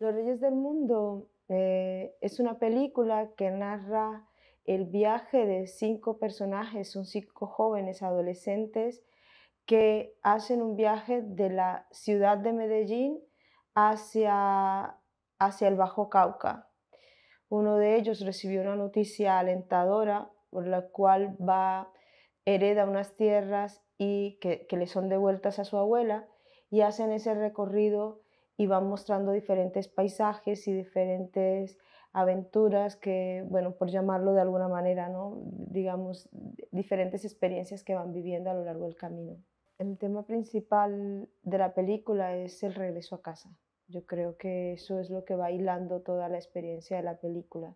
Los Reyes del Mundo eh, es una película que narra el viaje de cinco personajes, son cinco jóvenes adolescentes que hacen un viaje de la ciudad de Medellín hacia, hacia el Bajo Cauca. Uno de ellos recibió una noticia alentadora por la cual va, hereda unas tierras y que, que le son devueltas a su abuela y hacen ese recorrido y van mostrando diferentes paisajes y diferentes aventuras que, bueno, por llamarlo de alguna manera, ¿no? digamos, diferentes experiencias que van viviendo a lo largo del camino. El tema principal de la película es el regreso a casa. Yo creo que eso es lo que va hilando toda la experiencia de la película.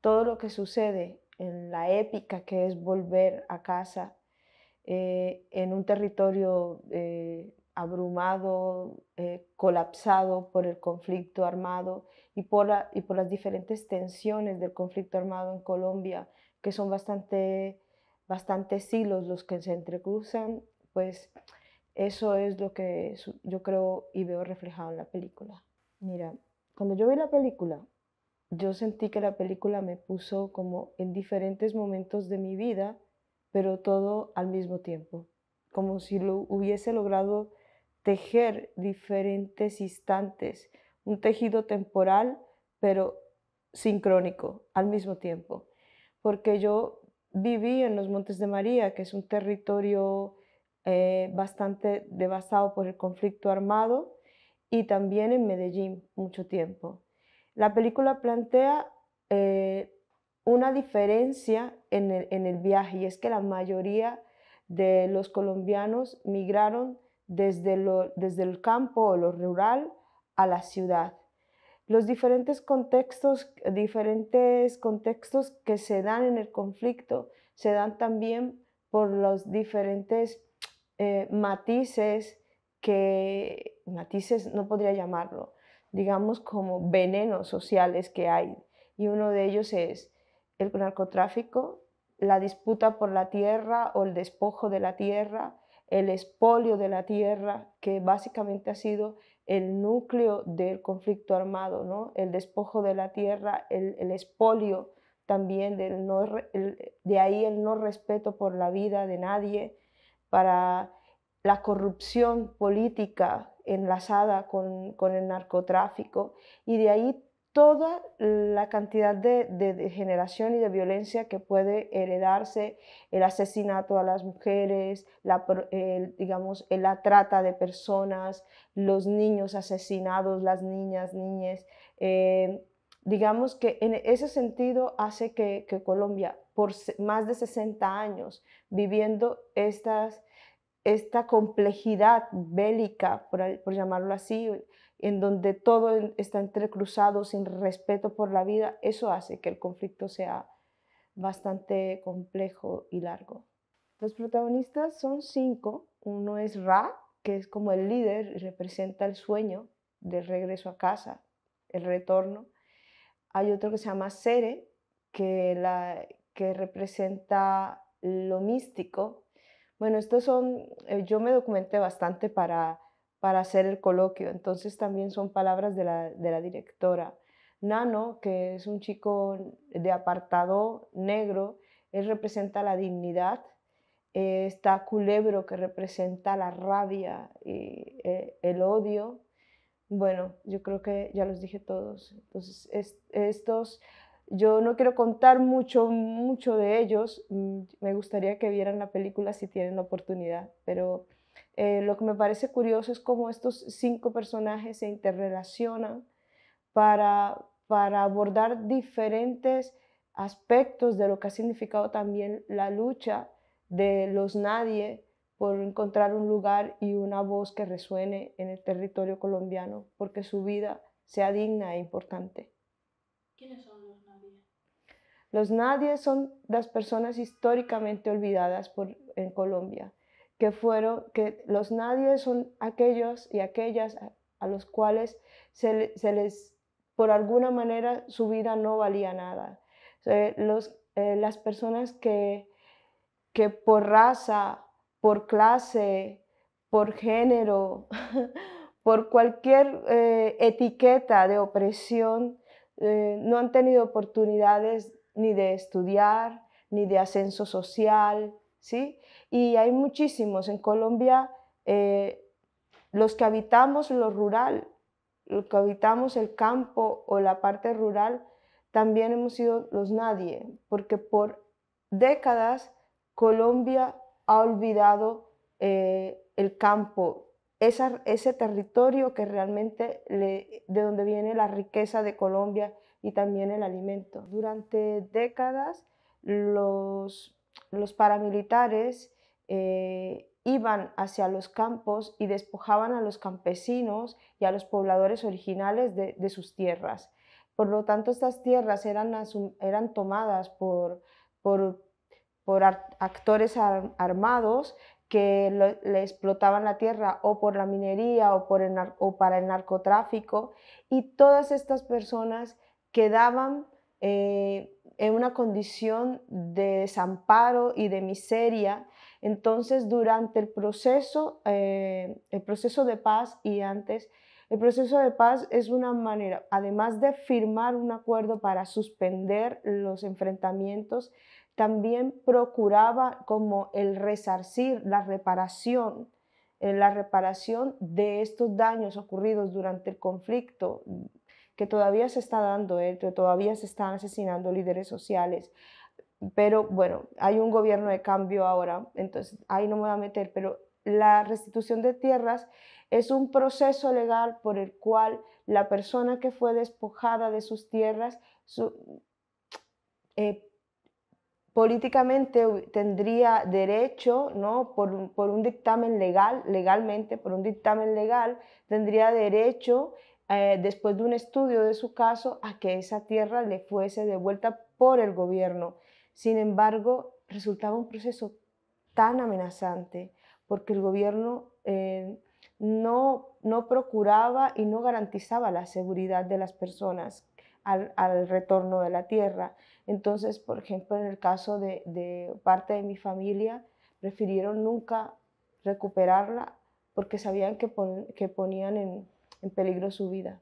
Todo lo que sucede en la épica que es volver a casa, eh, en un territorio eh, abrumado, eh, colapsado por el conflicto armado y por, y por las diferentes tensiones del conflicto armado en Colombia, que son bastante, bastantes hilos los que se entrecruzan, pues eso es lo que yo creo y veo reflejado en la película. Mira, cuando yo vi la película, yo sentí que la película me puso como en diferentes momentos de mi vida, pero todo al mismo tiempo, como si lo hubiese logrado tejer diferentes instantes, un tejido temporal, pero sincrónico al mismo tiempo. Porque yo viví en los Montes de María, que es un territorio eh, bastante devastado por el conflicto armado, y también en Medellín mucho tiempo. La película plantea eh, una diferencia en el, en el viaje y es que la mayoría de los colombianos migraron desde, el campo o lo rural a la ciudad. Los diferentes contextos, diferentes contextos que se dan en el conflicto se dan también por los diferentes eh, matices que, matices no podría llamarlo, digamos como venenos sociales que hay. Y uno de ellos es el narcotráfico, la disputa por la tierra o el despojo de la tierra, el expolio de la tierra, que básicamente ha sido el núcleo del conflicto armado, ¿no? el despojo de la tierra, el, el expolio también, del no, de ahí el no respeto por la vida de nadie, para la corrupción política enlazada con, con el narcotráfico, y de ahí toda la cantidad de, degeneración y de violencia que puede heredarse, el asesinato a las mujeres, la, la trata de personas, los niños asesinados, las niñas, niñas. Eh, digamos que en ese sentido hace que, Colombia, por más de 60 años viviendo esta complejidad bélica, por, por llamarlo así, en donde todo está entrecruzado sin respeto por la vida, eso hace que el conflicto sea bastante complejo y largo. Los protagonistas son cinco. Uno es Ra, que es como el líder y representa el sueño de regreso a casa, el retorno. Hay otro que se llama Sere, que, que representa lo místico. Bueno, estos son, eh, yo me documenté bastante para para hacer el coloquio. Entonces también son palabras de la, directora. Nano, que es un chico de apartado negro, él representa la dignidad. Eh, está Culebro, que representa la rabia y eh, el odio. Bueno, yo creo que ya los dije todos. Entonces, estos, yo no quiero contar mucho, mucho de ellos. Mm, me gustaría que vieran la película si tienen la oportunidad, pero... Eh, lo que me parece curioso es cómo estos cinco personajes se interrelacionan para, abordar diferentes aspectos de lo que ha significado también la lucha de los nadie por encontrar un lugar y una voz que resuene en el territorio colombiano, porque su vida sea digna e importante. ¿Quiénes son los nadie? Los nadie son las personas históricamente olvidadas en Colombia que fueron, que los nadie son aquellos y aquellas a, los cuales se, les, por alguna manera, su vida no valía nada. Eh, las personas que, que por raza, por clase, por género, por cualquier eh, etiqueta de opresión, eh, no han tenido oportunidades ni de estudiar, ni de ascenso social, ¿sí? Y hay muchísimos. En Colombia, eh, los que habitamos lo rural, los que habitamos el campo o la parte rural, también hemos sido los nadie, porque por décadas Colombia ha olvidado eh, el campo, ese territorio que realmente le, de donde viene la riqueza de Colombia y también el alimento. Durante décadas los los paramilitares eh, iban hacia los campos y despojaban a los campesinos y a los pobladores originales de, sus tierras. Por lo tanto, estas tierras eran, eran tomadas por, por, actores armados que le explotaban la tierra o por la minería o, por o para el narcotráfico y todas estas personas quedaban eh, en una condición de desamparo y de miseria. Entonces, durante el proceso, eh, el proceso de paz y antes, el proceso de paz es una manera, además de firmar un acuerdo para suspender los enfrentamientos, también procuraba como el resarcir, la reparación, eh, la reparación de estos daños ocurridos durante el conflicto, que todavía se está dando, ¿eh? todavía se están asesinando líderes sociales. Pero bueno, hay un gobierno de cambio ahora, entonces ahí no me voy a meter, pero la restitución de tierras es un proceso legal por el cual la persona que fue despojada de sus tierras eh, políticamente tendría derecho, ¿no? Por, por, un dictamen legal, legalmente, por un dictamen legal, tendría derecho eh, después de un estudio de su caso, a que esa tierra le fuese devuelta por el gobierno. Sin embargo, resultaba un proceso tan amenazante porque el gobierno eh, no, no procuraba y no garantizaba la seguridad de las personas al, retorno de la tierra. Entonces, por ejemplo, en el caso de, parte de mi familia, prefirieron nunca recuperarla porque sabían que, que ponían en, en peligro su vida.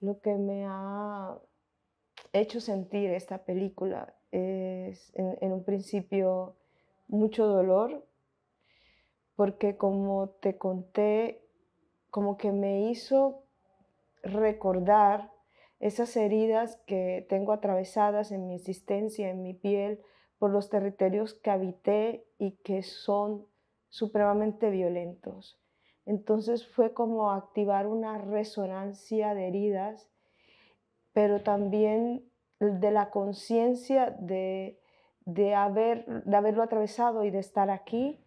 Lo que me ha hecho sentir esta película es en, un principio mucho dolor, porque como te conté, como que me hizo recordar esas heridas que tengo atravesadas en mi existencia, en mi piel, por los territorios que habité y que son supremamente violentos. Entonces fue como activar una resonancia de heridas, pero también de la conciencia de, haber, de haberlo atravesado y de estar aquí.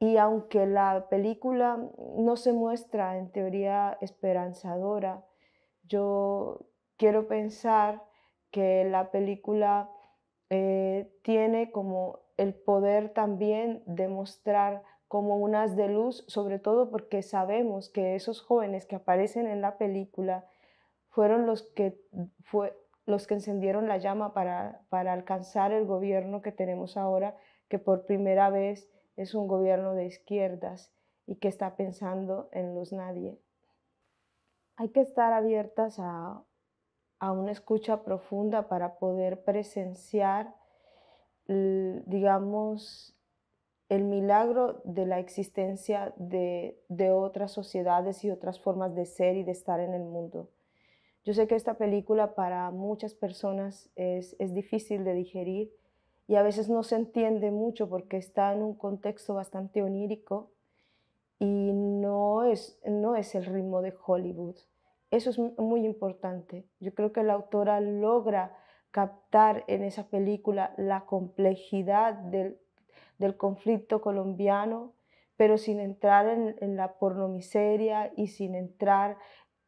Y aunque la película no se muestra en teoría esperanzadora, yo quiero pensar que la película eh, tiene como el poder también de mostrar como unas de luz, sobre todo porque sabemos que esos jóvenes que aparecen en la película fueron los que, fue, los que encendieron la llama para, alcanzar el gobierno que tenemos ahora, que por primera vez es un gobierno de izquierdas y que está pensando en los nadie. Hay que estar abiertas a, a una escucha profunda para poder presenciar, digamos, el milagro de la existencia de, otras sociedades y otras formas de ser y de estar en el mundo. Yo sé que esta película para muchas personas es, es difícil de digerir y a veces no se entiende mucho porque está en un contexto bastante onírico y no es, no es el ritmo de Hollywood. Eso es muy importante. Yo creo que la autora logra captar en esa película la complejidad del, del conflicto colombiano, pero sin entrar en, la pornomiseria y sin entrar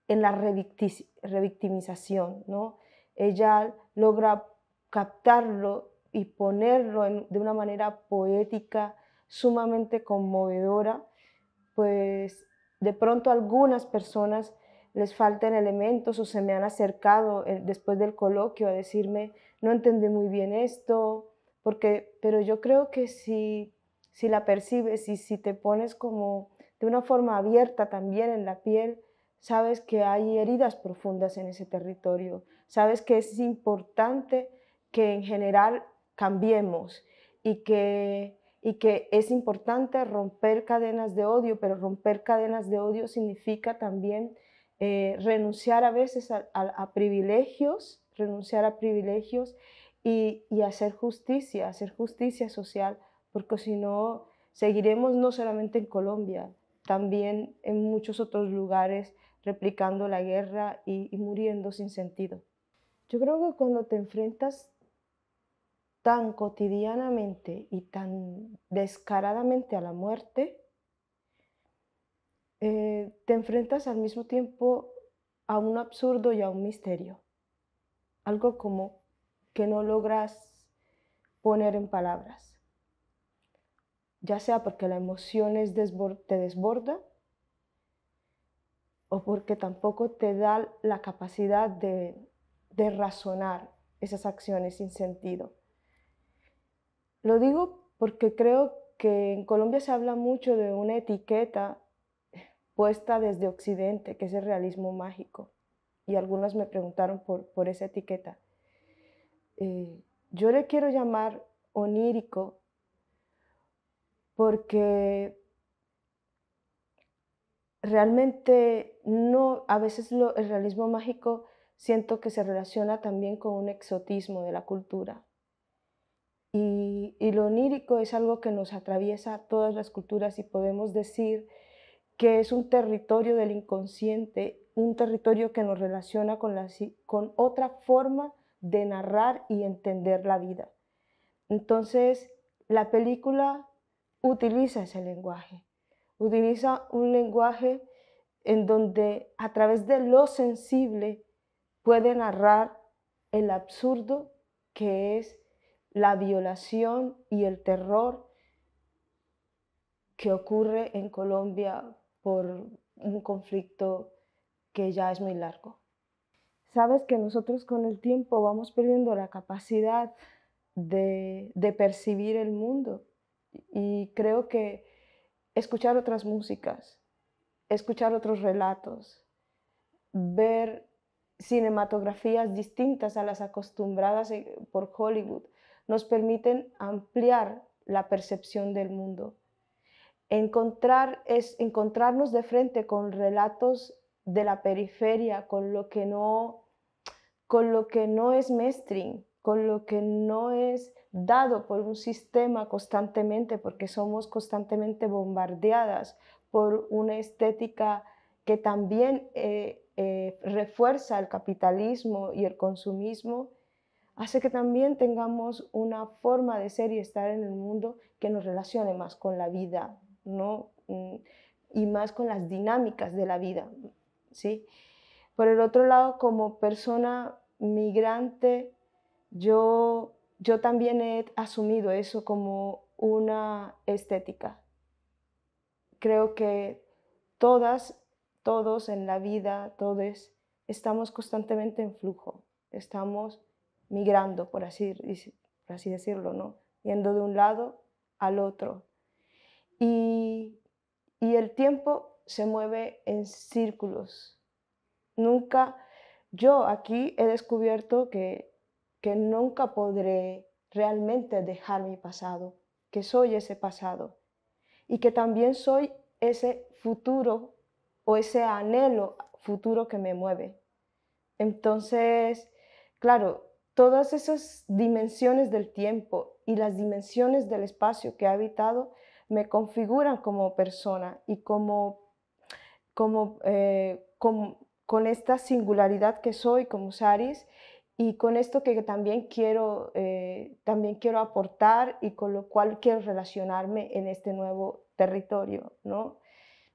en la revictimización. ¿no? Ella logra captarlo y ponerlo de una manera poética, sumamente conmovedora, pues de pronto algunas personas les faltan elementos o se me han acercado eh, después del coloquio a decirme, no entendí muy bien esto, porque, pero yo creo que si, si la percibes y si te pones como de una forma abierta también en la piel, sabes que hay heridas profundas en ese territorio, sabes que es importante que en general cambiemos y que, y que es importante romper cadenas de odio, pero romper cadenas de odio significa también eh, renunciar a veces a privilegios, renunciar a privilegios y, hacer justicia, hacer justicia social, porque si no, seguiremos no solamente en Colombia, también en muchos otros lugares replicando la guerra y, muriendo sin sentido. Yo creo que cuando te enfrentas tan cotidianamente y tan descaradamente a la muerte, eh, te enfrentas al mismo tiempo a un absurdo y a un misterio. Algo como que no logras poner en palabras. Ya sea porque la emoción te desborda o porque tampoco te da la capacidad de, razonar esas acciones sin sentido. Lo digo porque creo que en Colombia se habla mucho de una etiqueta puesta desde Occidente, que es el realismo mágico. Y algunos me preguntaron por esa etiqueta. Eh, yo le quiero llamar onírico porque realmente no, a veces el realismo mágico siento que se relaciona también con un exotismo de la cultura. Y, lo onírico es algo que nos atraviesa todas las culturas y podemos decir que es un territorio del inconsciente, un territorio que nos relaciona con, con otra forma de narrar y entender la vida. Entonces, la película utiliza ese lenguaje, utiliza un lenguaje en donde a través de lo sensible puede narrar el absurdo que es la violación y el terror que ocurre en Colombia por un conflicto que ya es muy largo sabes que nosotros con el tiempo vamos perdiendo la capacidad de, percibir el mundo y creo que escuchar otras músicas, escuchar otros relatos, ver cinematografías distintas a las acostumbradas eh, por Hollywood, nos permiten ampliar la percepción del mundo. Encontrar es encontrarnos de frente con relatos de la periferia, con lo que no con lo que no es mainstream, con lo que no es dado por un sistema constantemente, porque somos constantemente bombardeadas por una estética que también eh, eh, refuerza el capitalismo y el consumismo, hace que también tengamos una forma de ser y estar en el mundo que nos relacione más con la vida, ¿no? Mm, y más con las dinámicas de la vida, ¿sí? Por el otro lado, como persona migrante, yo, también he asumido eso como una estética. Creo que todas, todos en la vida, todos, estamos constantemente en flujo, estamos migrando, por así, por así decirlo, ¿no? Yendo de un lado al otro. y el tiempo se mueve en círculos, nunca, yo aquí he descubierto que, que nunca podré realmente dejar mi pasado, que soy ese pasado y que también soy ese futuro o ese anhelo futuro que me mueve. Entonces, claro, todas esas dimensiones del tiempo y las dimensiones del espacio que he habitado me configuran como persona y como, como, eh, como, con esta singularidad que soy como Saris y con esto que también quiero, eh, también quiero aportar y con lo cual quiero relacionarme en este nuevo territorio, ¿no?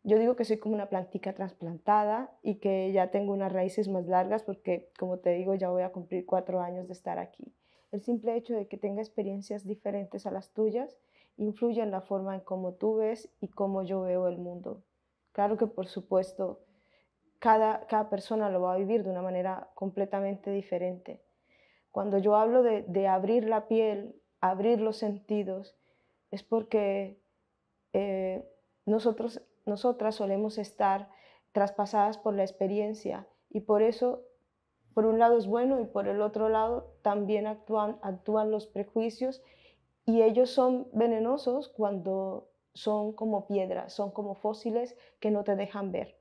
Yo digo que soy como una plantica trasplantada y que ya tengo unas raíces más largas porque, como te digo, ya voy a cumplir cuatro años de estar aquí. El simple hecho de que tenga experiencias diferentes a las tuyas influye en la forma en cómo tú ves y cómo yo veo el mundo. Claro que, por supuesto, cada, persona lo va a vivir de una manera completamente diferente. Cuando yo hablo de, abrir la piel, abrir los sentidos, es porque eh, nosotros, nosotras solemos estar traspasadas por la experiencia y por eso, por un lado es bueno y por el otro lado también actúan, actúan los prejuicios y ellos son venenosos cuando son como piedras, son como fósiles que no te dejan ver.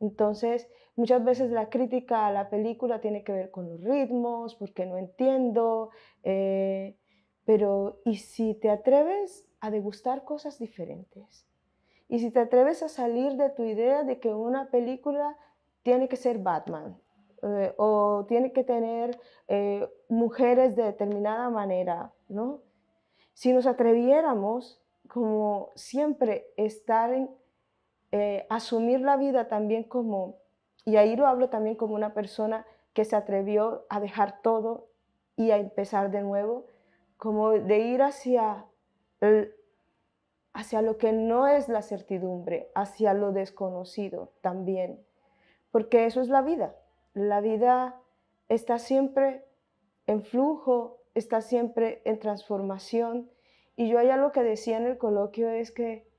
Entonces, muchas veces la crítica a la película tiene que ver con los ritmos, porque no entiendo, eh, pero ¿y si te atreves a degustar cosas diferentes? ¿Y si te atreves a salir de tu idea de que una película tiene que ser Batman? Eh, o tiene que tener eh, mujeres de determinada manera, ¿no? Si nos atreviéramos como siempre estar en, eh, asumir la vida también como, y ahí lo hablo también como una persona que se atrevió a dejar todo y a empezar de nuevo, como de ir hacia, hacia lo que no es la certidumbre, hacia lo desconocido también, porque eso es la vida. La vida está siempre en flujo, está siempre en transformación. Y yo allá lo que decía en el coloquio es que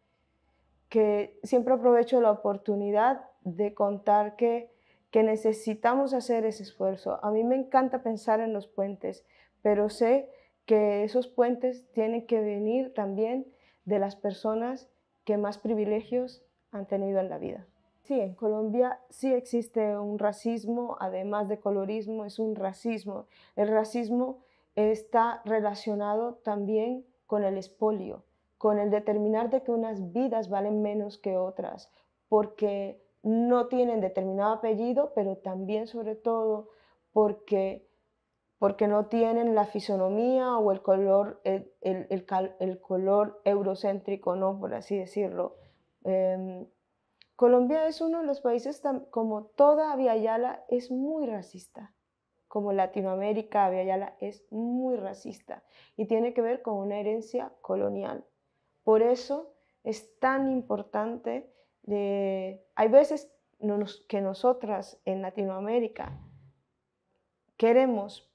que siempre aprovecho la oportunidad de contar que, que necesitamos hacer ese esfuerzo. A mí me encanta pensar en los puentes, pero sé que esos puentes tienen que venir también de las personas que más privilegios han tenido en la vida. Sí, en Colombia sí existe un racismo, además de colorismo, es un racismo. El racismo está relacionado también con el espolio con el determinar de que unas vidas valen menos que otras, porque no tienen determinado apellido, pero también sobre todo porque, porque no tienen la fisonomía o el color, el, color eurocéntrico, ¿no? por así decirlo. Em, Colombia es uno de los países, como toda Via es muy racista como Latinoamérica, Via es muy racista y tiene que ver con una herencia colonial. Por eso es tan importante, hay veces que nosotras en Latinoamérica queremos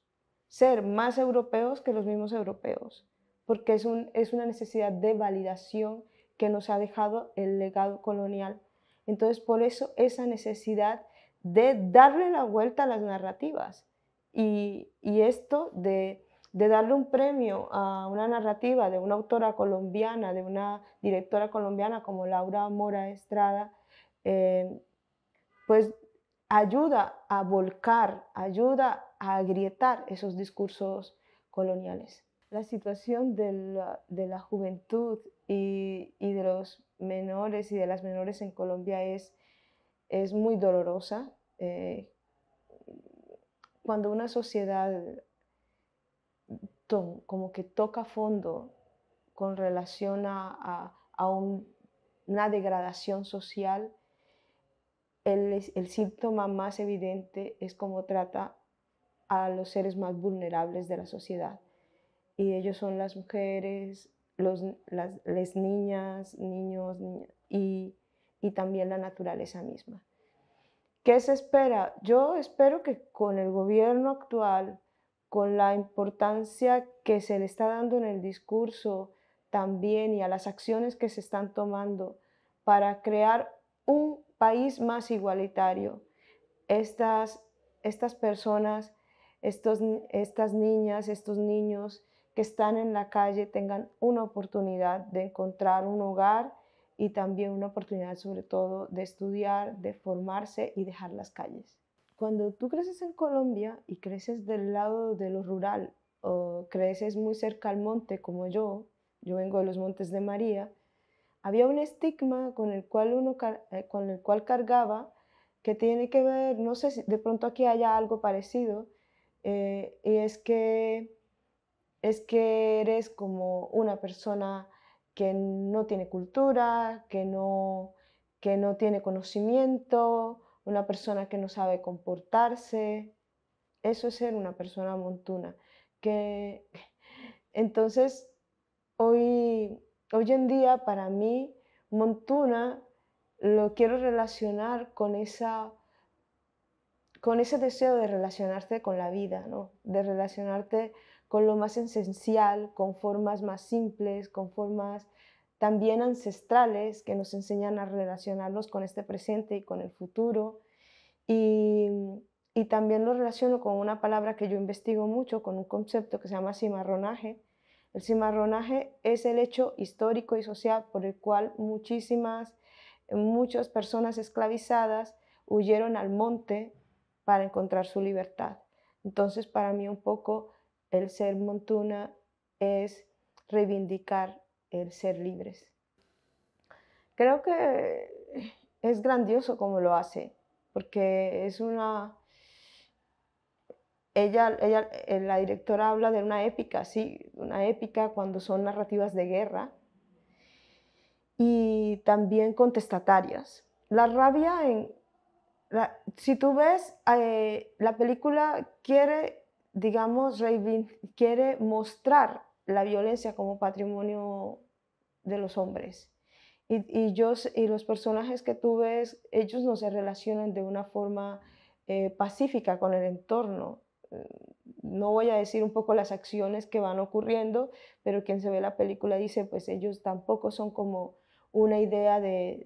ser más europeos que los mismos europeos, porque es, una necesidad de validación que nos ha dejado el legado colonial. Entonces, por eso esa necesidad de darle la vuelta a las narrativas y esto de de darle un premio a una narrativa de una autora colombiana, de una directora colombiana como Laura Mora Estrada, eh, pues ayuda a volcar, ayuda a agrietar esos discursos coloniales. La situación de la, juventud y, de los menores y de las menores en Colombia es, es muy dolorosa. Eh, cuando una sociedad como que toca fondo con relación a, una degradación social, el, síntoma más evidente es cómo trata a los seres más vulnerables de la sociedad. Y ellos son las mujeres, las niñas, niños y, y, también la naturaleza misma. ¿Qué se espera? Yo espero que con el gobierno actual con la importancia que se le está dando en el discurso también y a las acciones que se están tomando para crear un país más igualitario. Estas, estas personas, estos, estas niñas, estos niños que están en la calle tengan una oportunidad de encontrar un hogar y también una oportunidad sobre todo de estudiar, de formarse y dejar las calles. Cuando tú creces en Colombia y creces del lado de lo rural o creces muy cerca al monte como yo, yo vengo de los Montes de María, había un estigma con el cual uno eh, con el cual cargaba que tiene que ver, no sé si de pronto aquí haya algo parecido, eh, y es que es que eres como una persona que no tiene cultura, que no, que no tiene conocimiento, una persona que no sabe comportarse. Eso es ser una persona montuna. Que... Entonces, hoy, hoy en día para mí, montuna lo quiero relacionar con esa con ese deseo de relacionarte con la vida, ¿no? de relacionarte con lo más esencial, con formas más simples, con formas también ancestrales que nos enseñan a relacionarlos con este presente y con el futuro. Y, también lo relaciono con una palabra que yo investigo mucho, con un concepto que se llama cimarronaje. El cimarronaje es el hecho histórico y social por el cual muchísimas, muchas personas esclavizadas huyeron al monte para encontrar su libertad. Entonces, para mí un poco el ser montuna es reivindicar ser libres. Creo que es grandioso como lo hace, porque es una... Ella, ella, eh, la directora habla de una épica, sí, una épica cuando son narrativas de guerra y también contestatarias. La rabia, en, si tú ves, eh, la película quiere, digamos, quiere mostrar la violencia como patrimonio de los hombres. Y, y, los personajes que tú ves, ellos no se relacionan de una forma eh, pacífica con el entorno. Mm, no voy a decir un poco las acciones que van ocurriendo, pero quien se ve la película dice, pues ellos tampoco son como una idea de,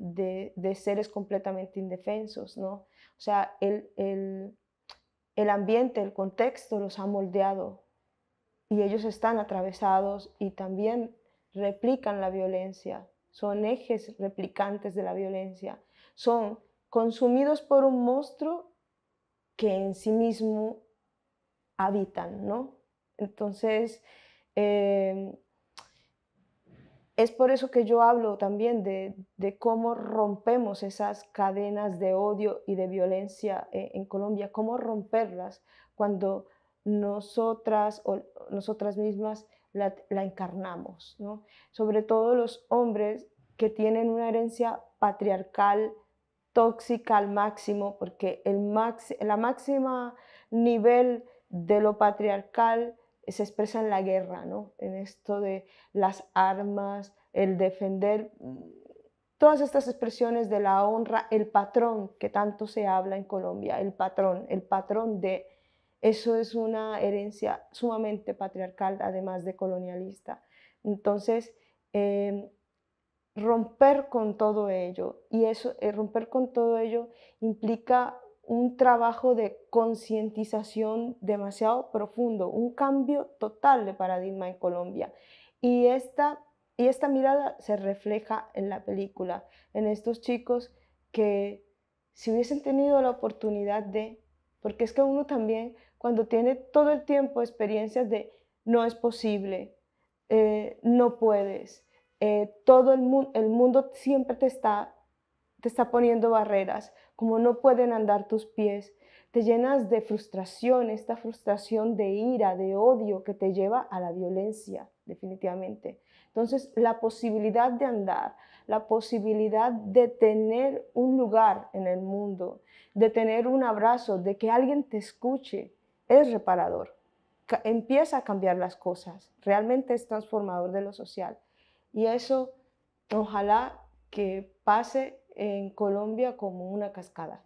seres completamente indefensos, ¿no? O sea, el, el ambiente, el contexto los ha moldeado y ellos están atravesados y también replican la violencia, son ejes replicantes de la violencia, son consumidos por un monstruo que en sí mismo habitan, ¿no? Entonces, em, es por eso que yo hablo también de, cómo rompemos esas cadenas de odio y de violencia en, eh, en Colombia, cómo romperlas cuando nosotras o nosotras mismas la, encarnamos, sobre todo los hombres que tienen una herencia patriarcal tóxica al máximo, porque el máximo la máxima nivel de lo patriarcal se expresa en la guerra, ¿no? en esto de las armas, el defender, todas estas expresiones de la honra, el patrón que tanto se habla en Colombia, el patrón, el patrón de eso es una herencia sumamente patriarcal, además de colonialista. Entonces, eh, romper con todo ello, y eso, eh, romper con todo ello implica un trabajo de concientización demasiado profundo, un cambio total de paradigma en Colombia. Y esta, y esta mirada se refleja en la película, en estos chicos que si hubiesen tenido la oportunidad de porque es que uno también, cuando tiene todo el tiempo experiencias de no es posible, eh, no puedes, eh, todo el, el mundo siempre te está, te está poniendo barreras, como no pueden andar tus pies, te llenas de frustración, esta frustración de ira, de odio que te lleva a la violencia, definitivamente. Entonces, la posibilidad de andar, la posibilidad de tener un lugar en el mundo, de tener un abrazo, de que alguien te escuche, es reparador. Empieza a cambiar las cosas, realmente es transformador de lo social. Y eso, ojalá que pase en Colombia como una cascada.